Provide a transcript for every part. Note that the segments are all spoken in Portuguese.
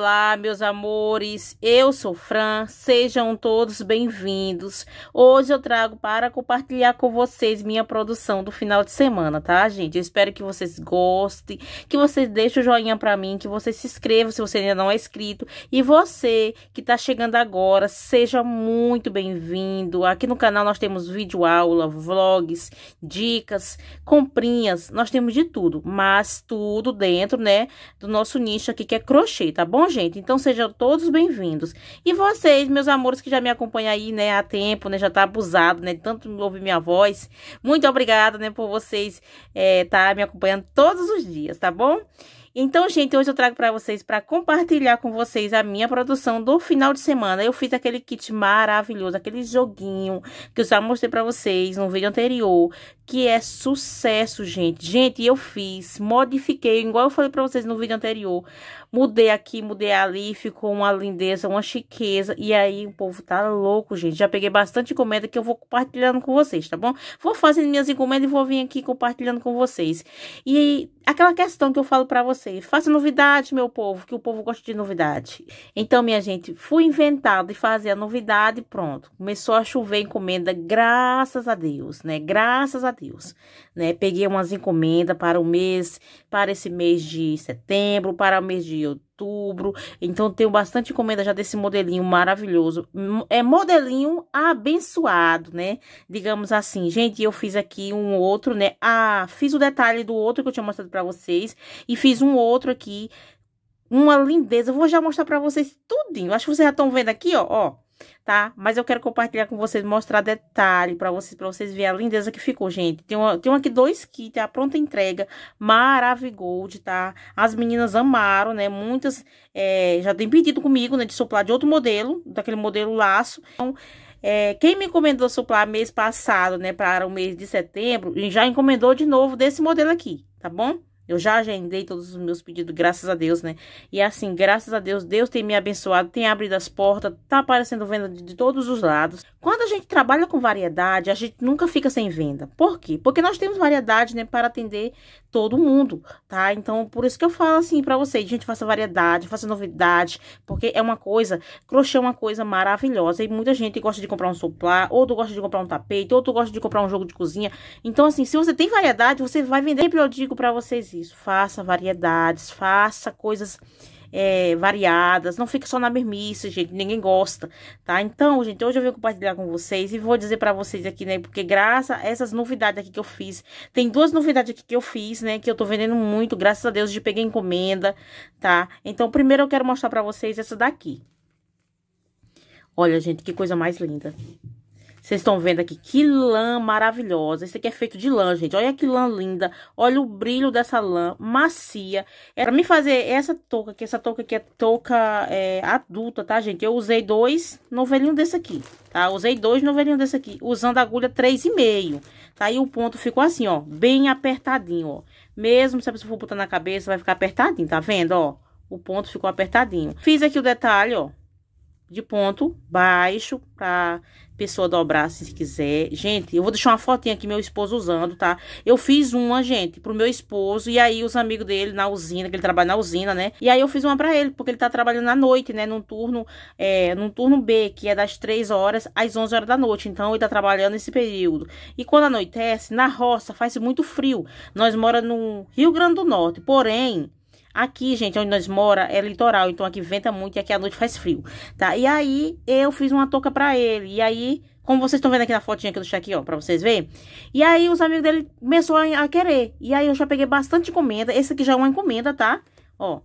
Olá, meus amores, eu sou Fran, sejam todos bem-vindos. Hoje eu trago para compartilhar com vocês minha produção do final de semana, tá, gente? Eu espero que vocês gostem, que vocês deixem o joinha para mim, que vocês se inscrevam se você ainda não é inscrito. E você que está chegando agora, seja muito bem-vindo. Aqui no canal nós temos vídeo aula, vlogs, dicas, comprinhas, nós temos de tudo, mas tudo dentro, né, do nosso nicho aqui que é crochê, tá bom? gente? Então sejam todos bem-vindos. E vocês, meus amores que já me acompanham aí, né, há tempo, né, já tá abusado, né, tanto ouvir minha voz. Muito obrigada, né, por vocês é, tá me acompanhando todos os dias, tá bom? Então, gente, hoje eu trago para vocês para compartilhar com vocês a minha produção do final de semana. Eu fiz aquele kit maravilhoso, aquele joguinho que eu já mostrei para vocês no vídeo anterior que é sucesso, gente. Gente, eu fiz, modifiquei, igual eu falei pra vocês no vídeo anterior. Mudei aqui, mudei ali, ficou uma lindeza, uma chiqueza. E aí o povo tá louco, gente. Já peguei bastante encomenda que eu vou compartilhando com vocês, tá bom? Vou fazendo minhas encomendas e vou vir aqui compartilhando com vocês. E aquela questão que eu falo pra vocês, faça novidade, meu povo, que o povo gosta de novidade. Então, minha gente, fui inventado e fazer a novidade, pronto. Começou a chover encomenda, graças a Deus, né? Graças a Deus. Deus, né? Peguei umas encomendas para o mês, para esse mês de setembro, para o mês de outubro. Então tenho bastante encomenda já desse modelinho maravilhoso. É modelinho abençoado, né? Digamos assim. Gente, eu fiz aqui um outro, né? Ah, fiz o detalhe do outro que eu tinha mostrado para vocês e fiz um outro aqui uma lindeza. Eu vou já mostrar para vocês tudinho. Acho que vocês já estão vendo aqui, ó, ó tá? Mas eu quero compartilhar com vocês, mostrar detalhe para vocês, para vocês verem a lindeza que ficou, gente. Tem, uma, tem aqui dois kits, a pronta entrega, Maravigold, tá? As meninas amaram, né? Muitas é, já têm pedido comigo, né, de soplar de outro modelo, daquele modelo laço. Então, é, quem me encomendou soplar mês passado, né, para o mês de setembro, já encomendou de novo desse modelo aqui, tá bom? Eu já agendei todos os meus pedidos, graças a Deus, né? E assim, graças a Deus, Deus tem me abençoado, tem abrido as portas, tá aparecendo venda de todos os lados. Quando a gente trabalha com variedade, a gente nunca fica sem venda. Por quê? Porque nós temos variedade, né, para atender todo mundo, tá? Então, por isso que eu falo assim para vocês, gente, faça variedade, faça novidade, porque é uma coisa, crochê é uma coisa maravilhosa e muita gente gosta de comprar um ou outro gosta de comprar um tapete, outro gosta de comprar um jogo de cozinha. Então, assim, se você tem variedade, você vai vender, eu digo para vocês isso isso. Faça variedades, faça coisas é, variadas. Não fique só na mermice, gente. Ninguém gosta, tá? Então, gente, hoje eu vim compartilhar com vocês e vou dizer pra vocês aqui, né? Porque graças a essas novidades aqui que eu fiz, tem duas novidades aqui que eu fiz, né? Que eu tô vendendo muito, graças a Deus, de peguei encomenda, tá? Então, primeiro eu quero mostrar pra vocês essa daqui. Olha, gente, que coisa mais linda. Vocês estão vendo aqui que lã maravilhosa. esse aqui é feito de lã, gente. Olha que lã linda. Olha o brilho dessa lã, macia. É, pra mim fazer essa touca aqui, essa touca aqui é touca é, adulta, tá, gente? Eu usei dois novelinhos desse aqui, tá? Usei dois novelinhos desse aqui, usando agulha 3,5, tá? E o ponto ficou assim, ó, bem apertadinho, ó. Mesmo se a pessoa for botar na cabeça, vai ficar apertadinho, tá vendo, ó? O ponto ficou apertadinho. Fiz aqui o detalhe, ó de ponto baixo pra pessoa dobrar se quiser. Gente, eu vou deixar uma fotinha aqui meu esposo usando, tá? Eu fiz uma, gente, pro meu esposo e aí os amigos dele na usina, que ele trabalha na usina, né? E aí eu fiz uma pra ele, porque ele tá trabalhando na noite, né? Num turno, é, num turno B, que é das 3 horas às 11 horas da noite. Então, ele tá trabalhando nesse período. E quando anoitece, na roça faz muito frio. Nós mora no Rio Grande do Norte, porém... Aqui, gente, onde nós mora é litoral, então aqui venta muito e aqui à noite faz frio, tá? E aí, eu fiz uma touca pra ele, e aí, como vocês estão vendo aqui na fotinha que eu deixei aqui, ó, pra vocês verem. E aí, os amigos dele começaram a querer, e aí eu já peguei bastante encomenda, esse aqui já é uma encomenda, tá? Ó,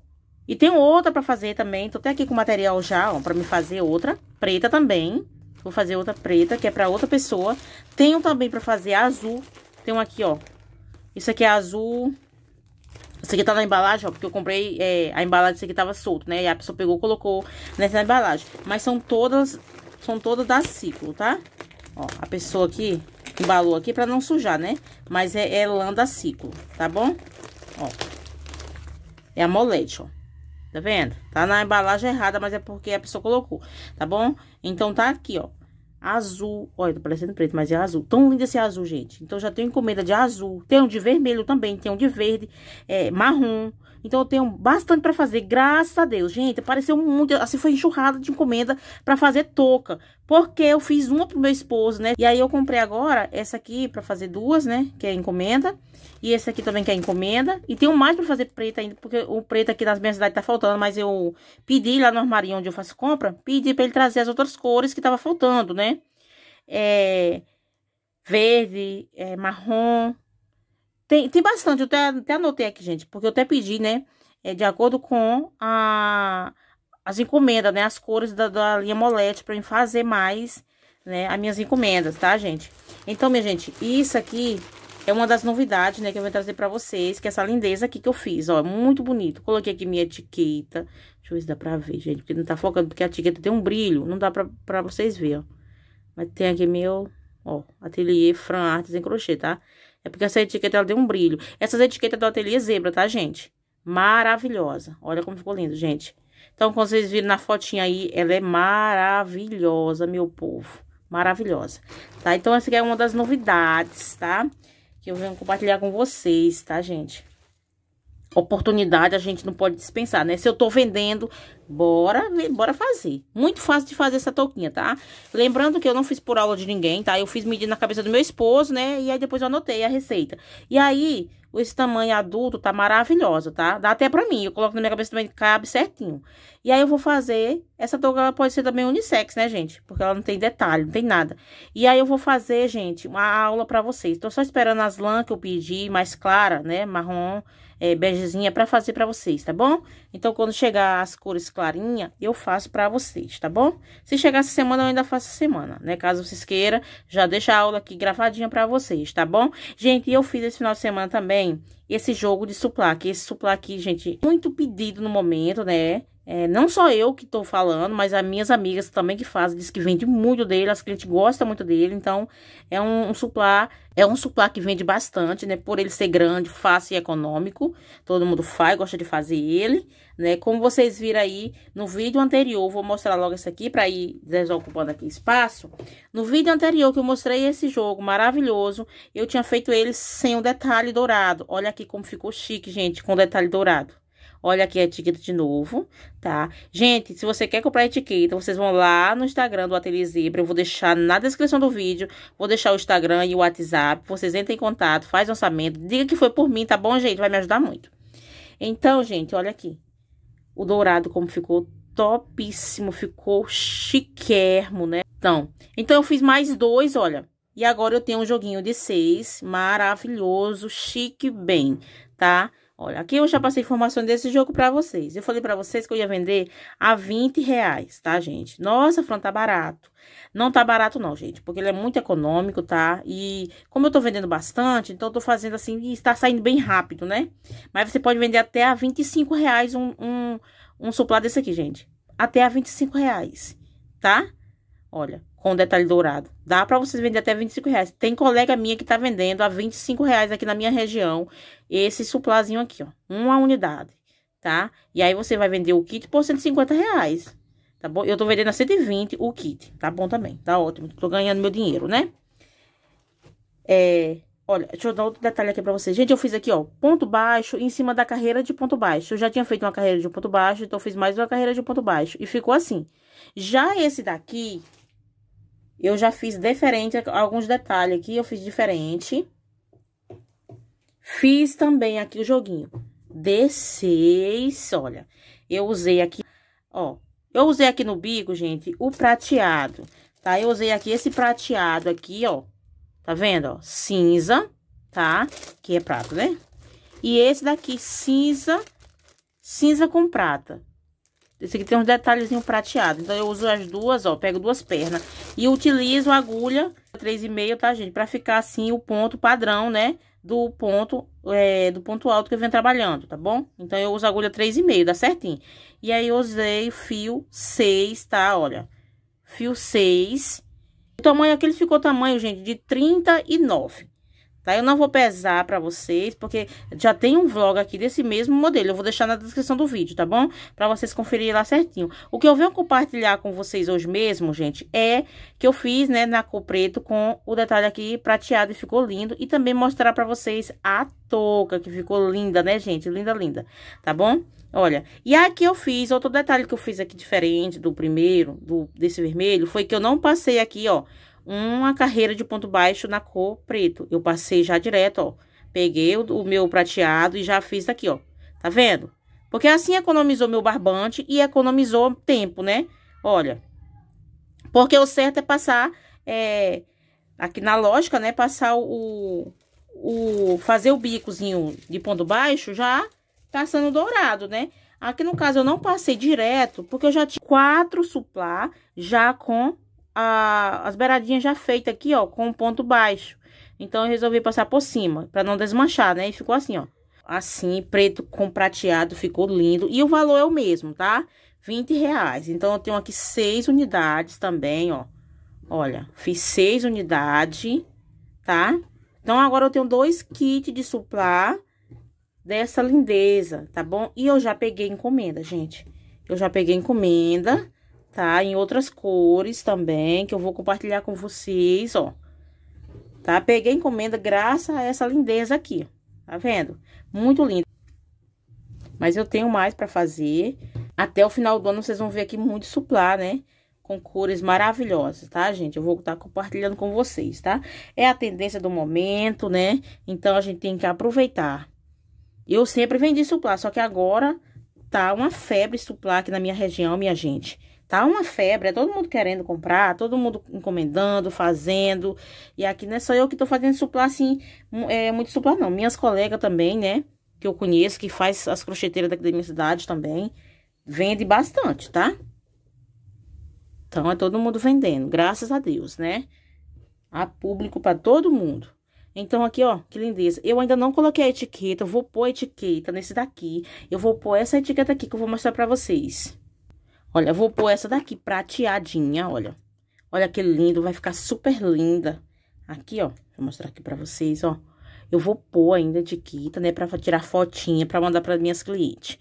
e tem outra pra fazer também, tô até aqui com material já, ó, pra me fazer outra, preta também. Vou fazer outra preta, que é pra outra pessoa. Tenho também pra fazer azul, tem um aqui, ó. Isso aqui é azul isso aqui tá na embalagem, ó, porque eu comprei é, a embalagem, Isso aqui tava solto, né? E a pessoa pegou, colocou nessa embalagem. Mas são todas, são todas da Ciclo, tá? Ó, a pessoa aqui embalou aqui pra não sujar, né? Mas é, é lã da Ciclo, tá bom? Ó, é a molete, ó. Tá vendo? Tá na embalagem errada, mas é porque a pessoa colocou, tá bom? Então tá aqui, ó azul. Olha, tá parecendo preto, mas é azul. Tão lindo esse azul, gente. Então, já tenho encomenda de azul. Tem um de vermelho também, tem um de verde, é, marrom. Então, eu tenho bastante pra fazer, graças a Deus. Gente, apareceu muito, assim, foi enxurrada de encomenda pra fazer touca. Porque eu fiz uma pro meu esposo, né? E aí, eu comprei agora essa aqui pra fazer duas, né? Que é encomenda. E esse aqui também que é encomenda. E tenho mais pra fazer preto ainda, porque o preto aqui nas minhas cidades tá faltando. Mas eu pedi lá no armário onde eu faço compra, pedi pra ele trazer as outras cores que tava faltando, né? É... Verde, é, marrom. Tem, tem bastante, eu até, até anotei aqui, gente. Porque eu até pedi, né? É, de acordo com a, as encomendas, né? As cores da, da linha Molete pra eu fazer mais, né? As minhas encomendas, tá, gente? Então, minha gente, isso aqui é uma das novidades, né, que eu vou trazer pra vocês, que é essa lindeza aqui que eu fiz, ó, é muito bonito. Coloquei aqui minha etiqueta, deixa eu ver se dá pra ver, gente, porque não tá focando, porque a etiqueta tem um brilho, não dá pra, pra vocês ver, ó. Mas tem aqui meu, ó, ateliê Fran Artes em Crochê, tá? É porque essa etiqueta, ela deu um brilho. Essas etiquetas do ateliê Zebra, tá, gente? Maravilhosa. Olha como ficou lindo, gente. Então, como vocês viram na fotinha aí, ela é maravilhosa, meu povo. Maravilhosa, tá? Então, essa aqui é uma das novidades, tá? que eu venho compartilhar com vocês, tá, gente? Oportunidade a gente não pode dispensar, né? Se eu tô vendendo, bora, bora fazer. Muito fácil de fazer essa touquinha, tá? Lembrando que eu não fiz por aula de ninguém, tá? Eu fiz medindo na cabeça do meu esposo, né? E aí depois eu anotei a receita. E aí, esse tamanho adulto tá maravilhoso, tá? Dá até pra mim, eu coloco na minha cabeça também, cabe certinho. E aí eu vou fazer, essa touca ela pode ser também unissex, né, gente? Porque ela não tem detalhe, não tem nada. E aí eu vou fazer, gente, uma aula pra vocês. Tô só esperando as lãs que eu pedi, mais clara, né? Marrom é, begezinha para fazer para vocês, tá bom? Então, quando chegar as cores clarinhas eu faço para vocês, tá bom? Se chegar essa semana, eu ainda faço essa semana, né? Caso vocês queiram, já deixa a aula aqui gravadinha para vocês, tá bom? Gente, eu fiz esse final de semana também esse jogo de suplaque. Esse suplaque, gente, muito pedido no momento, né? É, não só eu que tô falando, mas as minhas amigas também que fazem, diz que vende muito dele, as clientes gostam muito dele, então é um, um suplá, é um suplá que vende bastante, né? Por ele ser grande, fácil e econômico, todo mundo faz, gosta de fazer ele, né? Como vocês viram aí no vídeo anterior, vou mostrar logo esse aqui para ir desocupando aqui espaço. No vídeo anterior que eu mostrei esse jogo maravilhoso, eu tinha feito ele sem o detalhe dourado. Olha aqui como ficou chique, gente, com o detalhe dourado. Olha aqui a etiqueta de novo, tá? Gente, se você quer comprar etiqueta, vocês vão lá no Instagram do Ateliê Zebra. Eu vou deixar na descrição do vídeo. Vou deixar o Instagram e o WhatsApp. Vocês entrem em contato, faz orçamento. Diga que foi por mim, tá bom, gente? Vai me ajudar muito. Então, gente, olha aqui. O dourado como ficou topíssimo. Ficou chiquérrimo, né? Então, então eu fiz mais dois, olha. E agora eu tenho um joguinho de seis, maravilhoso, chique bem, tá? Tá? Olha, aqui eu já passei informação desse jogo pra vocês. Eu falei pra vocês que eu ia vender a 20 reais, tá, gente? Nossa, Fran, tá barato. Não tá barato não, gente, porque ele é muito econômico, tá? E como eu tô vendendo bastante, então eu tô fazendo assim, e está saindo bem rápido, né? Mas você pode vender até a 25 reais um, um, um suplá desse aqui, gente. Até a 25 reais, tá? Olha, com detalhe dourado. Dá para vocês vender até 25 reais. Tem colega minha que tá vendendo a 25 reais aqui na minha região, esse suplazinho aqui, ó. Uma unidade, tá? E aí você vai vender o kit por 150 reais, tá bom? Eu tô vendendo a 120 o kit, tá bom também, tá ótimo. Tô ganhando meu dinheiro, né? É... Olha, deixa eu dar outro detalhe aqui pra vocês. Gente, eu fiz aqui, ó, ponto baixo em cima da carreira de ponto baixo. Eu já tinha feito uma carreira de ponto baixo, então eu fiz mais uma carreira de ponto baixo. E ficou assim. Já esse daqui, eu já fiz diferente, alguns detalhes aqui eu fiz diferente. Fiz também aqui o joguinho. D6, olha. Eu usei aqui, ó. Eu usei aqui no bico, gente, o prateado, tá? Eu usei aqui esse prateado aqui, ó. Tá vendo, ó? Cinza, tá? Que é prata, né? E esse daqui, cinza, cinza com prata. Esse aqui tem uns detalhezinho prateado. Então, eu uso as duas, ó, pego duas pernas. E utilizo a agulha 3,5, tá, gente? Pra ficar assim o ponto padrão, né? Do ponto, é, do ponto alto que eu venho trabalhando, tá bom? Então, eu uso a agulha 3,5, dá certinho. E aí, eu usei fio 6, tá? Olha, fio 6. O tamanho aqui, ele ficou tamanho, gente, de 39 tá? Eu não vou pesar pra vocês, porque já tem um vlog aqui desse mesmo modelo. Eu vou deixar na descrição do vídeo, tá bom? Pra vocês conferirem lá certinho. O que eu venho compartilhar com vocês hoje mesmo, gente, é que eu fiz, né, na cor preto com o detalhe aqui prateado e ficou lindo. E também mostrar pra vocês a touca, que ficou linda, né, gente? Linda, linda, tá bom? Olha, e aqui eu fiz, outro detalhe que eu fiz aqui diferente do primeiro, do, desse vermelho, foi que eu não passei aqui, ó, uma carreira de ponto baixo na cor preto. Eu passei já direto, ó. Peguei o, o meu prateado e já fiz daqui, ó. Tá vendo? Porque assim economizou meu barbante e economizou tempo, né? Olha, porque o certo é passar, é, aqui na lógica, né? Passar o, o, fazer o bicozinho de ponto baixo já passando tá dourado, né? Aqui no caso eu não passei direto, porque eu já tinha quatro suplá já com a, as beiradinhas já feitas aqui, ó, com um ponto baixo. Então, eu resolvi passar por cima, pra não desmanchar, né? E ficou assim, ó. Assim, preto com prateado, ficou lindo. E o valor é o mesmo, tá? 20 reais. Então, eu tenho aqui seis unidades também, ó. Olha, fiz seis unidades, tá? Então, agora eu tenho dois kits de suplar dessa lindeza, tá bom? E eu já peguei encomenda, gente. Eu já peguei encomenda tá? Em outras cores também, que eu vou compartilhar com vocês, ó. Tá? Peguei encomenda graças a essa lindeza aqui, tá vendo? Muito lindo. Mas eu tenho mais pra fazer. Até o final do ano vocês vão ver aqui muito suplá, né? Com cores maravilhosas, tá, gente? Eu vou estar tá compartilhando com vocês, tá? É a tendência do momento, né? Então, a gente tem que aproveitar. Eu sempre vendi suplá, só que agora tá uma febre suplá aqui na minha região, minha gente. Tá uma febre, é todo mundo querendo comprar, todo mundo encomendando, fazendo. E aqui não é só eu que tô fazendo suplá assim, é muito suplá não. Minhas colegas também, né? Que eu conheço, que faz as crocheteiras daqui da minha cidade também. Vende bastante, tá? Então é todo mundo vendendo, graças a Deus, né? Há público para todo mundo. Então, aqui, ó, que lindeza. Eu ainda não coloquei a etiqueta, eu vou pôr a etiqueta nesse daqui. Eu vou pôr essa etiqueta aqui que eu vou mostrar pra vocês. Olha, vou pôr essa daqui prateadinha, olha. Olha que lindo, vai ficar super linda. Aqui, ó, vou mostrar aqui pra vocês, ó. Eu vou pôr ainda etiqueta, né, pra tirar fotinha, pra mandar pra minhas clientes,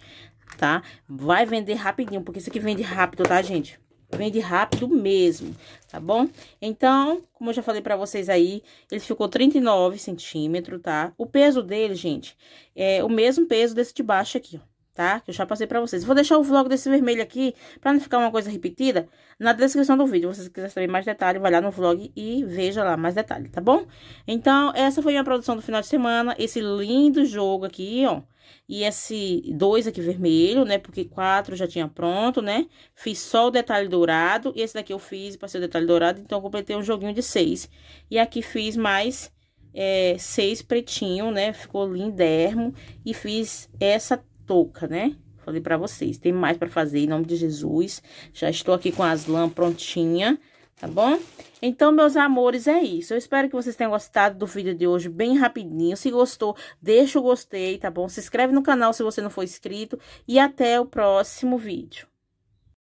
tá? Vai vender rapidinho, porque isso aqui vende rápido, tá, gente? Vende rápido mesmo, tá bom? Então, como eu já falei pra vocês aí, ele ficou 39 centímetros, tá? O peso dele, gente, é o mesmo peso desse de baixo aqui, ó tá? Que eu já passei pra vocês. Vou deixar o vlog desse vermelho aqui, pra não ficar uma coisa repetida, na descrição do vídeo. Se vocês quiserem saber mais detalhes, vai lá no vlog e veja lá mais detalhes, tá bom? Então, essa foi a minha produção do final de semana. Esse lindo jogo aqui, ó. E esse dois aqui vermelho, né? Porque quatro já tinha pronto, né? Fiz só o detalhe dourado. E esse daqui eu fiz, passei o detalhe dourado. Então, completei um joguinho de seis. E aqui fiz mais... É, seis pretinho, né? Ficou lindermo. E fiz essa touca, né? Falei pra vocês, tem mais pra fazer, em nome de Jesus. Já estou aqui com as lãs prontinha, tá bom? Então, meus amores, é isso. Eu espero que vocês tenham gostado do vídeo de hoje bem rapidinho. Se gostou, deixa o gostei, tá bom? Se inscreve no canal se você não for inscrito. E até o próximo vídeo.